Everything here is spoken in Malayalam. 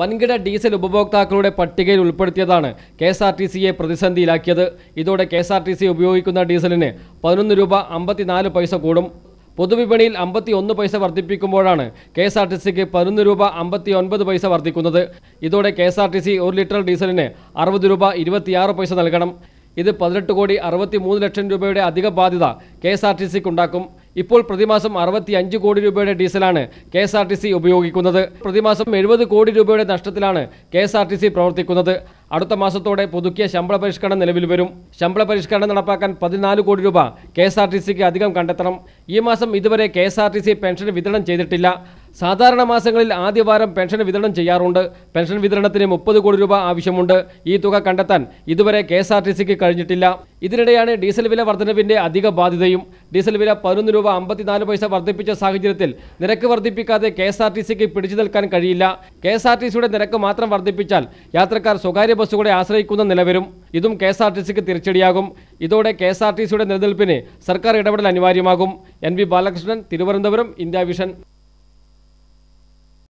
വൻകിട ഡീസൽ ഉപഭോക്താക്കളുടെ പട്ടികയിൽ ഉൾപ്പെടുത്തിയതാണ് കെ എസ് ആർ ടി സിയെ പ്രതിസന്ധിയിലാക്കിയത് ഇതോടെ K S R T C ഉപയോഗിക്കുന്ന ഡീസലിന് പതിനൊന്ന് രൂപ അമ്പത്തിനാല് പൈസ കൂടും പൊതുവിപണിയിൽ അമ്പത്തി ഒന്ന് പൈസ വർദ്ധിപ്പിക്കുമ്പോഴാണ് കെ എസ് ആർ ടി സിക്ക് പതിനൊന്ന് രൂപ അമ്പത്തി ഒൻപത് പൈസ വർദ്ധിക്കുന്നത് ഇതോടെ K S R T C ഒരു ലിറ്റർ ഡീസലിന് അറുപത് രൂപ ഇരുപത്തിയാറ് പൈസ നൽകണം ഇത് പതിനെട്ട് കോടി അറുപത്തി മൂന്ന് ലക്ഷം രൂപയുടെ അധിക ബാധ്യത കെ എസ് ആർ ടി സിക്ക് ഉണ്ടാക്കും ഇപ്പോൾ പ്രതിമാസം അറുപത്തി അഞ്ച് കോടി രൂപയുടെ ഡീസലാണ് K S R T C ഉപയോഗിക്കുന്നത് പ്രതിമാസം എഴുപത് കോടി രൂപയുടെ നഷ്ടത്തിലാണ് K S R T C പ്രവർത്തിക്കുന്നത് അടുത്ത മാസത്തോടെ പുതുക്കിയ ശമ്പള പരിഷ്കരണം നിലവിൽ വരും ശമ്പള പരിഷ്കരണം നടപ്പാക്കാൻ പതിനാല് കോടി രൂപ കെ എസ് ആർ ടി സിക്ക് അധികം കണ്ടെത്തണം ഈ മാസം ഇതുവരെ K S R T C pension വിതരണം ചെയ്തിട്ടില്ല സാധാരണ മാസങ്ങളിൽ ആദ്യവാരം പെൻഷൻ വിതരണം ചെയ്യാറുണ്ട് പെൻഷൻ വിതരണത്തിന് മുപ്പത് കോടി രൂപ ആവശ്യമുണ്ട് ഈ തുക കണ്ടെത്താൻ ഇതുവരെ കെ എസ് ആർ ടി സിക്ക് കഴിഞ്ഞിട്ടില്ല ഇതിനിടെയാണ് ഡീസൽ വില വർധനവിന്റെ അധിക ബാധ്യതയും ഡീസൽ വില പതിനൊന്ന് രൂപ അമ്പത്തിനാല് പൈസ വർദ്ധിപ്പിച്ച സാഹചര്യത്തിൽ നിരക്ക് വർദ്ധിപ്പിക്കാതെ കെ എസ് ആർ ടി സിക്ക് പിടിച്ചു നിൽക്കാൻ കഴിയില്ല കെ എസ് ആർ ടി സിയുടെ നിരക്ക് മാത്രം വർദ്ധിപ്പിച്ചാൽ യാത്രക്കാർ സ്വകാര്യ ബസ്സുകളെ ആശ്രയിക്കുന്ന നിലവരും ഇതും കെ എസ് ആർ ടി സിക്ക് തിരിച്ചടിയാകും ഇതോടെ കെ എസ് ആർ ടി സിയുടെ നിലനിൽപ്പിന് സർക്കാർ ഇടപെടൽ അനിവാര്യമാകും N V Balakrishnan Thiruvananthapuram India vision